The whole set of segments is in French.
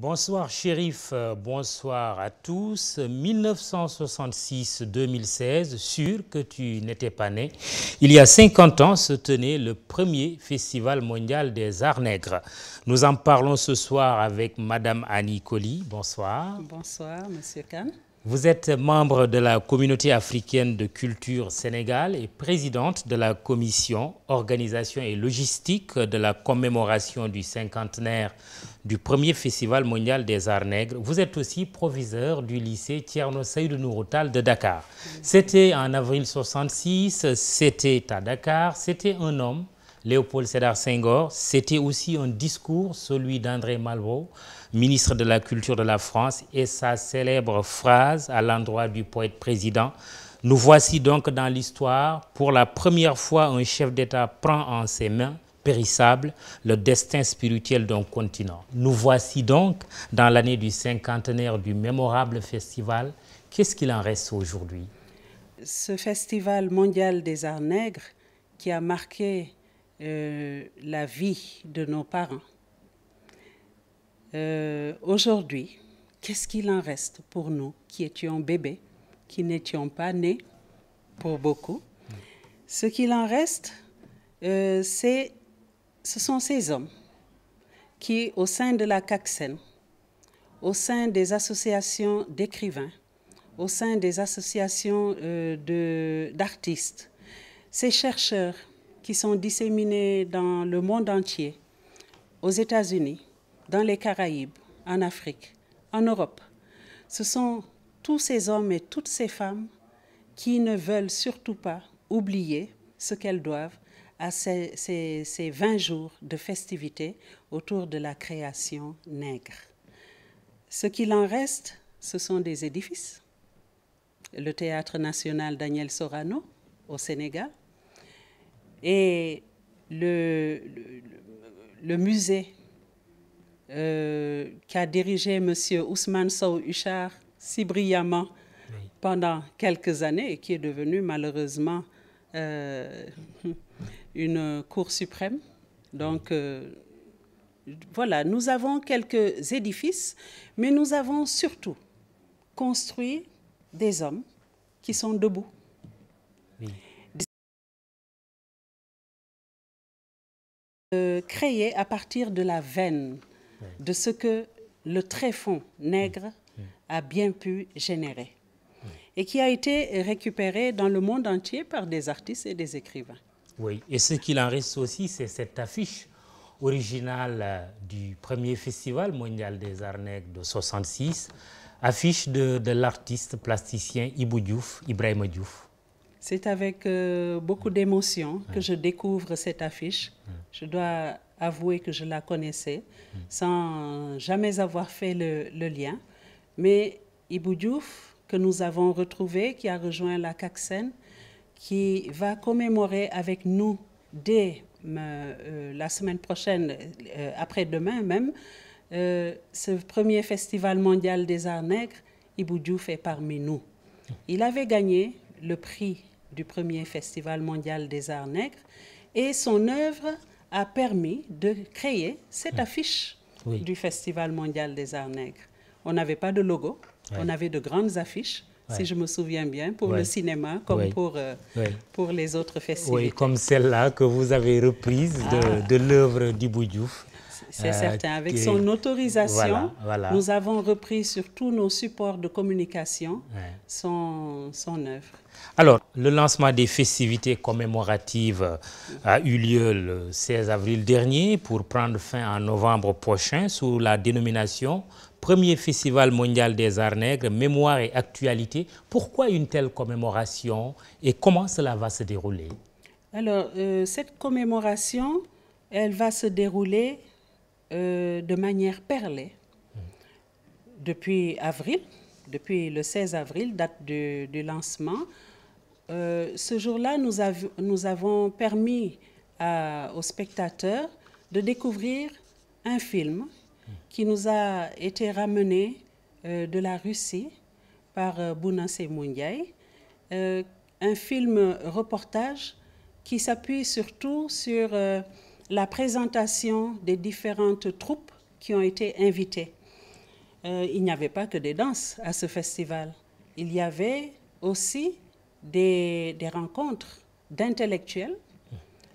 Bonsoir shérif, euh, bonsoir à tous. 1966-2016, sûr que tu n'étais pas né, il y a 50 ans se tenait le premier festival mondial des arts nègres. Nous en parlons ce soir avec Madame Annie Colli. Bonsoir. Bonsoir, Monsieur Kahn. Vous êtes membre de la communauté africaine de culture Sénégal et présidente de la commission organisation et logistique de la commémoration du cinquantenaire du premier festival mondial des arts nègres. Vous êtes aussi proviseur du lycée Tierno Saïd Nouroutal de Dakar. C'était en avril 66, c'était à Dakar, c'était un homme, Léopold Sédar Senghor, c'était aussi un discours, celui d'André Malraux, ministre de la Culture de la France, et sa célèbre phrase à l'endroit du poète président. Nous voici donc dans l'histoire, pour la première fois un chef d'État prend en ses mains périssable le destin spirituel d'un continent. Nous voici donc dans l'année du cinquantenaire du mémorable festival. Qu'est-ce qu'il en reste aujourd'hui Ce festival mondial des arts nègres qui a marqué euh, la vie de nos parents euh, aujourd'hui, qu'est-ce qu'il en reste pour nous qui étions bébés, qui n'étions pas nés pour beaucoup Ce qu'il en reste, euh, ce sont ces hommes qui, au sein de la CACSEN, au sein des associations d'écrivains, au sein des associations euh, d'artistes, ces chercheurs qui sont disséminés dans le monde entier, aux États-Unis, dans les Caraïbes, en Afrique, en Europe. Ce sont tous ces hommes et toutes ces femmes qui ne veulent surtout pas oublier ce qu'elles doivent à ces, 20 jours de festivités autour de la création nègre. Ce qu'il en reste, ce sont des édifices. Le Théâtre national Daniel Sorano au Sénégal et le musée euh, qui a dirigé M. Ousmane Sow Huchard si brillamment pendant quelques années et qui est devenu malheureusement euh, une Cour suprême. Donc, euh, voilà, nous avons quelques édifices, mais nous avons surtout construit des hommes qui sont debout. créés à partir de la veine de ce que le tréfonds nègre a bien pu générer et qui a été récupéré dans le monde entier par des artistes et des écrivains. Oui, et ce qu'il en reste aussi, c'est cette affiche originale euh, du premier festival mondial des arts nègres de 66, affiche de, l'artiste plasticien Ibou Diouf, Ibrahim Diouf. C'est avec euh, beaucoup d'émotion que je découvre cette affiche. Je dois avouer que je la connaissais sans jamais avoir fait le, lien. Mais Ibou que nous avons retrouvé, qui a rejoint la CACSEN, qui va commémorer avec nous dès euh, euh, la semaine prochaine, euh, après-demain même, ce premier festival mondial des arts nègres, Ibou Diouf est parmi nous. Il avait gagné le prix du premier festival mondial des arts nègres et son œuvre a permis de créer cette affiche du Festival mondial des arts nègres. On n'avait pas de logo, on avait de grandes affiches. si je me souviens bien, pour le cinéma comme pour, euh, pour les autres festivals. Oui, comme celle-là que vous avez reprise de, ah. de l'œuvre d'Ibou Diouf c'est euh, certain. Avec son autorisation, nous avons repris sur tous nos supports de communication son, œuvre. Alors, le lancement des festivités commémoratives euh, a eu lieu le 16 avril dernier pour prendre fin en novembre prochain sous la dénomination Premier Festival mondial des arts nègres, mémoire et actualité. Pourquoi une telle commémoration et comment cela va se dérouler Alors, euh, cette commémoration, elle va se dérouler euh, de manière perlée depuis avril, depuis le 16 avril, date du, lancement. Euh, ce jour-là, nous, avons permis aux spectateurs de découvrir un film qui nous a été ramené euh, de la Russie par Bounas et un film reportage qui s'appuie surtout sur la présentation des différentes troupes qui ont été invitées. Euh, il n'y avait pas que des danses à ce festival. Il y avait aussi des, rencontres d'intellectuels,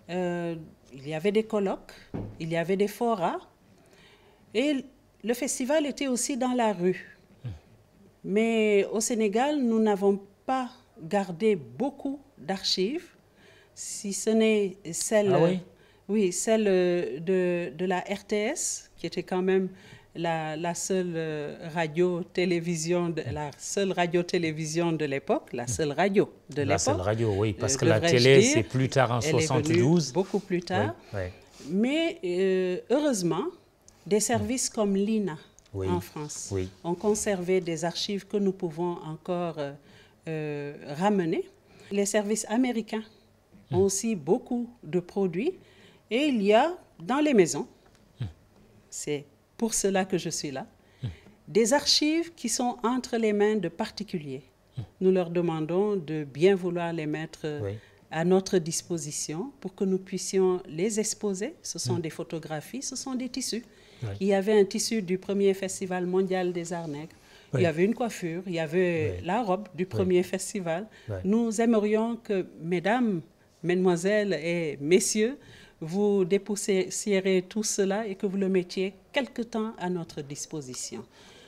euh, il y avait des colloques, il y avait des forats. Et le festival était aussi dans la rue. Mais au Sénégal, nous n'avons pas gardé beaucoup d'archives, si ce n'est celle ah oui, celle euh, de, de, la RTS, qui était quand même la, seule euh, radio-télévision, de, la seule radio-télévision de l'époque, la seule radio de l'époque. La seule radio, oui, euh, parce que la télé, c'est plus tard en 72. beaucoup plus tard. Mais heureusement, des services mm. comme l'INA en France ont conservé des archives que nous pouvons encore ramener. Les services américains mm. ont aussi beaucoup de produits et il y a dans les maisons, c'est pour cela que je suis là, des archives qui sont entre les mains de particuliers. Nous leur demandons de bien vouloir les mettre euh, à notre disposition pour que nous puissions les exposer. Ce sont mm. des photographies, ce sont des tissus. Il y avait un tissu du premier festival mondial des arts nègres. Il y avait une coiffure, il y avait la robe du premier festival. Nous aimerions que mesdames, mesdemoiselles et messieurs vous dépoussierez tout cela et que vous le mettiez quelque temps à notre disposition.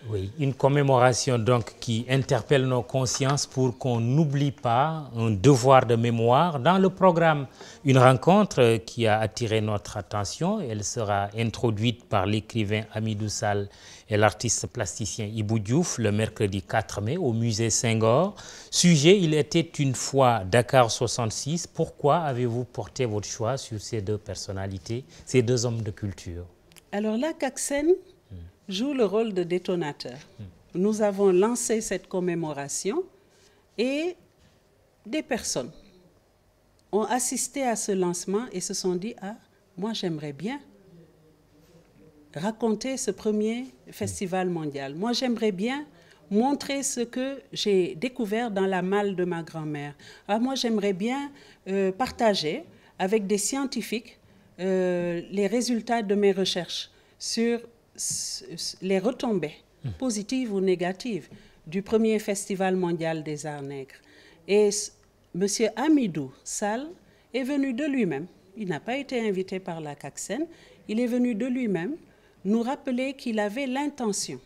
Oui, une commémoration donc qui interpelle nos consciences pour qu'on n'oublie pas un devoir de mémoire. Dans le programme, une rencontre qui a attiré notre attention. Elle sera introduite par l'écrivain Amidou Sal et l'artiste plasticien Ibou Diouf le mercredi 4 mai au musée Senghor. Sujet, il était une fois Dakar 66. Pourquoi avez-vous porté votre choix sur ces deux personnalités, ces deux hommes de culture Alors là, Kaksen, joue le rôle de détonateur. Hmm. Nous avons lancé cette commémoration et des personnes ont assisté à ce lancement et se sont dit, ah, moi j'aimerais bien raconter ce premier hmm. festival mondial. Moi j'aimerais bien montrer ce que j'ai découvert dans la malle de ma grand-mère. Ah, moi j'aimerais bien euh, partager avec des scientifiques euh, les résultats de mes recherches sur les retombées, hmm. positives ou négatives, du premier Festival mondial des arts nègres. Et M. Amidou Sall est venu de lui-même. Il n'a pas été invité par la CACSEN. Il est venu de lui-même nous rappeler qu'il avait l'intention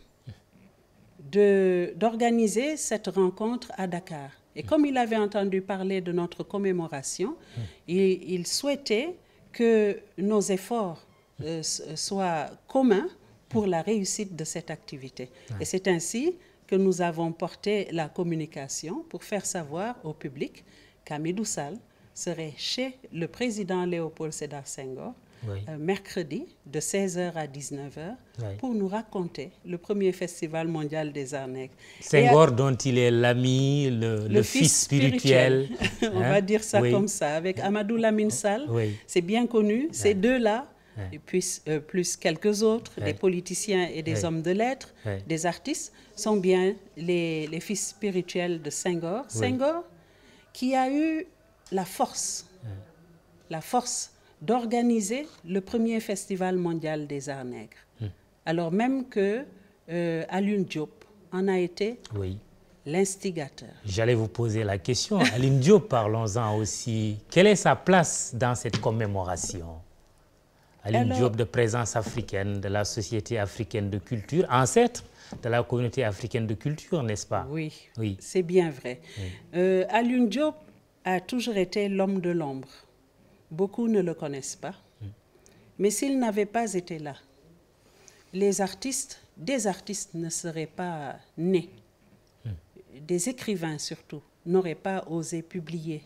d'organiser cette rencontre à Dakar. Et hmm. comme il avait entendu parler de notre commémoration, hmm. il, souhaitait que nos efforts euh, soient communs pour la réussite de cette activité. Et c'est ainsi que nous avons porté la communication pour faire savoir au public qu'Amidou Sall serait chez le président Léopold Sédar Senghor euh, mercredi de 16h à 19h pour nous raconter le premier festival mondial des arnaques. Senghor dont il est l'ami, le, fils spirituel. On hein? va dire ça comme ça. Avec Amadou Lamine Sall, c'est bien connu. Ces deux-là euh, plus quelques autres, des politiciens et des hommes de lettres, des artistes, sont bien les, fils spirituels de Senghor. Senghor qui a eu la force, la force d'organiser le premier festival mondial des arts nègres. Hmm. Alors même que euh, Alun Diop en a été l'instigateur. J'allais vous poser la question. Alun Diop, parlons-en aussi. Quelle est sa place dans cette commémoration Aline de Présence africaine, de la Société africaine de culture, ancêtre de la communauté africaine de culture, n'est-ce pas Oui, oui. c'est bien vrai. Oui. Euh, a toujours été l'homme de l'ombre. Beaucoup ne le connaissent pas. Mm. Mais s'il n'avait pas été là, les artistes, des artistes ne seraient pas nés. Mm. Des écrivains surtout n'auraient pas osé publier.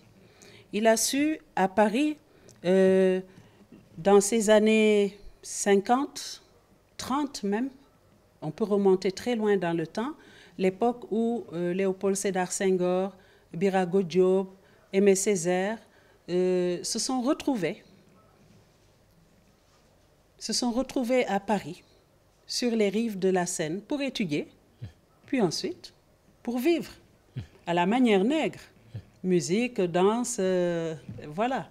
Il a su, à Paris, euh, dans ces années 50, 30 même, on peut remonter très loin dans le temps, l'époque où euh, Léopold Sédar Senghor, Birago Diop, Aimé Césaire euh, se sont retrouvés, se sont retrouvés à Paris, sur les rives de la Seine, pour étudier, puis ensuite pour vivre, à la manière nègre, musique, danse, euh, voilà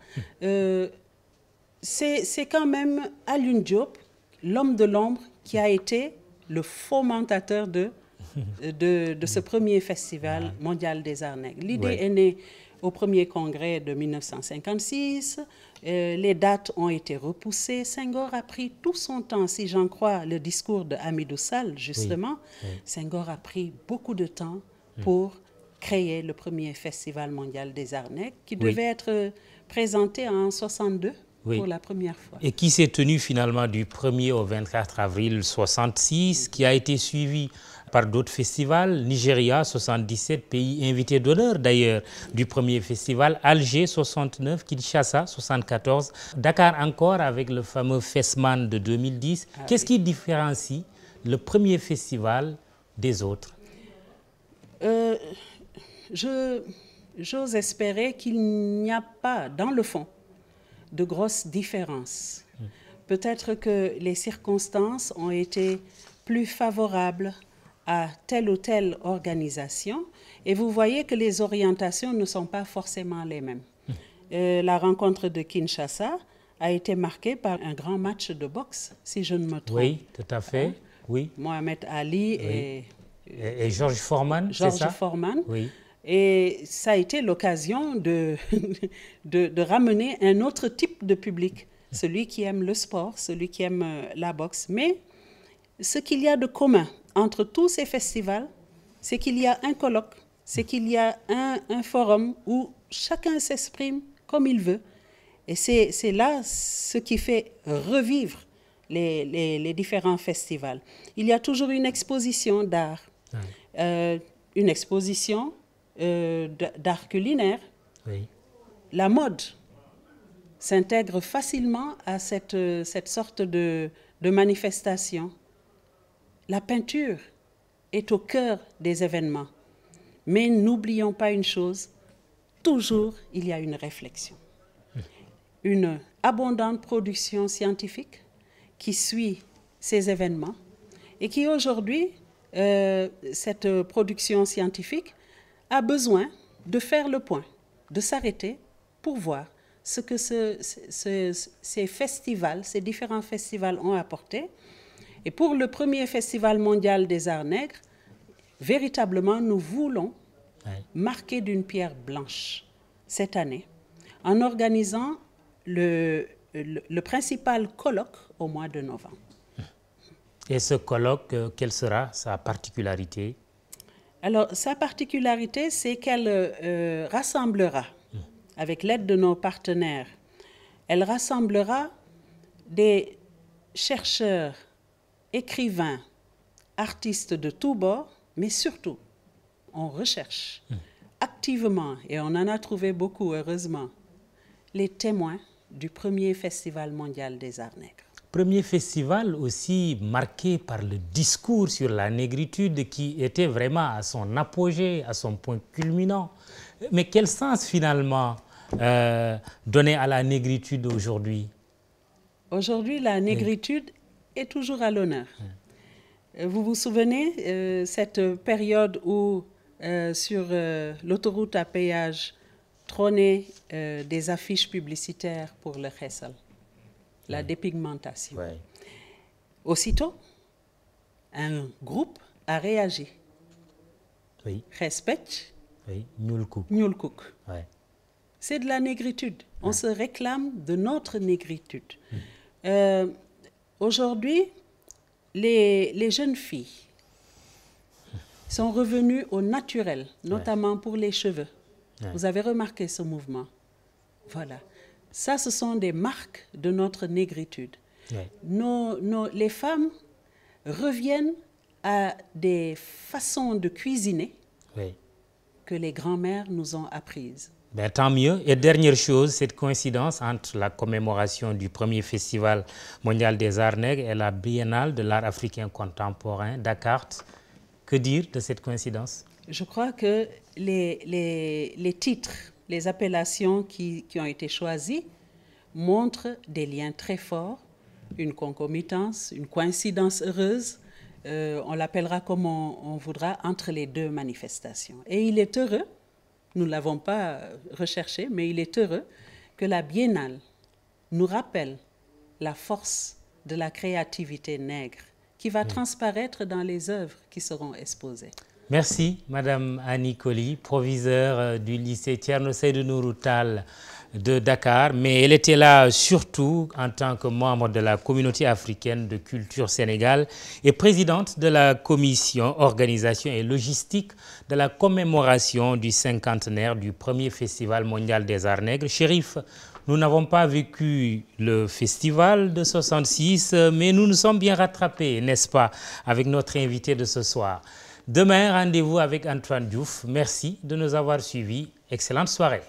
c'est quand même Alun Diop, l'homme de l'ombre, qui a été le fomentateur de, ce premier festival mondial des arts L'idée est née au premier congrès de 1956. Euh, les dates ont été repoussées. Senghor a pris tout son temps, si j'en crois le discours de Hamidou Sall, justement. Oui. a pris beaucoup de temps pour mm. créer le premier festival mondial des arnaques, qui devait être présenté en 62 pour la première fois. Et qui s'est tenu finalement du 1er au 24 avril 66, qui a été suivi par d'autres festivals, Nigeria 77, pays invité d'honneur d'ailleurs du premier festival, Alger 69, Kinshasa 74, Dakar encore avec le fameux Fesman de 2010. Ah Qu'est-ce qui différencie le premier festival des autres euh, J'ose espérer qu'il n'y a pas, dans le fond, de grosses différences. Peut-être que les circonstances ont été plus favorables à telle ou telle organisation et vous voyez que les orientations ne sont pas forcément les mêmes. Euh, la rencontre de Kinshasa a été marquée par un grand match de boxe, si je ne me trompe. Oui, tout à fait. Hein? Oui. Mohamed Ali et... george forman Georges Forman, et ça a été l'occasion de, de, ramener un autre type de public, celui qui aime le sport, celui qui aime euh, la boxe. Mais ce qu'il y a de commun entre tous ces festivals, c'est qu'il y a un colloque, c'est qu'il y a un, forum où chacun s'exprime comme il veut. Et c'est là ce qui fait revivre les, les, différents festivals. Il y a toujours une exposition d'art, ah euh, une exposition euh, d'art culinaire, la mode s'intègre facilement à cette, euh, sorte de, manifestation. La peinture est au cœur des événements. Mais n'oublions pas une chose, toujours il y a une réflexion. Une abondante production scientifique qui suit ces événements et qui aujourd'hui, euh, cette production scientifique a besoin de faire le point, de s'arrêter pour voir ce que ces festivals, ces différents festivals ont apporté. Et pour le premier festival mondial des arts nègres, véritablement, nous voulons marquer d'une pierre blanche cette année en organisant le, principal colloque au mois de novembre. Et ce colloque, euh, quelle sera sa particularité alors, sa particularité, c'est qu'elle euh, rassemblera, avec l'aide de nos partenaires, elle rassemblera des chercheurs, écrivains, artistes de tous bords, mais surtout, on recherche activement, et on en a trouvé beaucoup heureusement, les témoins du premier Festival mondial des arts nègres. Premier festival aussi marqué par le discours sur la négritude qui était vraiment à son apogée, à son point culminant. Mais quel sens finalement euh, donner à la négritude aujourd'hui Aujourd'hui, la négritude est toujours à l'honneur. Euh, vous vous souvenez, de euh, cette période où sur l'autoroute à péage trônaient des affiches publicitaires pour le Hessel la dépigmentation. Aussitôt, un groupe a réagi. Oui. Respect. Oui, C'est de la négritude. On se réclame de notre négritude. Hmm. Euh, aujourd'hui, les, jeunes filles sont revenues au naturel, notamment pour les cheveux. Vous avez remarqué ce mouvement. Voilà. Ça, ce sont des marques de notre négritude. les femmes reviennent à des façons de cuisiner que les grands-mères nous ont apprises. Ben, tant mieux. Et dernière chose, cette coïncidence entre la commémoration du premier festival mondial des arts nègres et la biennale de l'art africain contemporain Dakar. Que dire de cette coïncidence Je crois que les, les, les titres les appellations qui, ont été choisies montrent des liens très forts, une concomitance, une coïncidence heureuse, euh, on l'appellera comme on, on, voudra, entre les deux manifestations. Et il est heureux, nous ne l'avons pas recherché, mais il est heureux que la biennale nous rappelle la force de la créativité nègre qui va transparaître dans les œuvres qui seront exposées. Merci, Madame Annie Colli, proviseure euh, du lycée Tierno de Nouroutal de Dakar, mais elle était là surtout en tant que membre de la communauté africaine de culture sénégale et présidente de la commission organisation et logistique de la commémoration du cinquantenaire du premier festival mondial des arts nègres. Chérif, nous n'avons pas vécu le festival de 66, euh, mais nous nous sommes bien rattrapés, n'est-ce pas, avec notre invité de ce soir. Demain, rendez-vous avec Antoine Diouf. Merci de nous avoir suivis. Excellente soirée.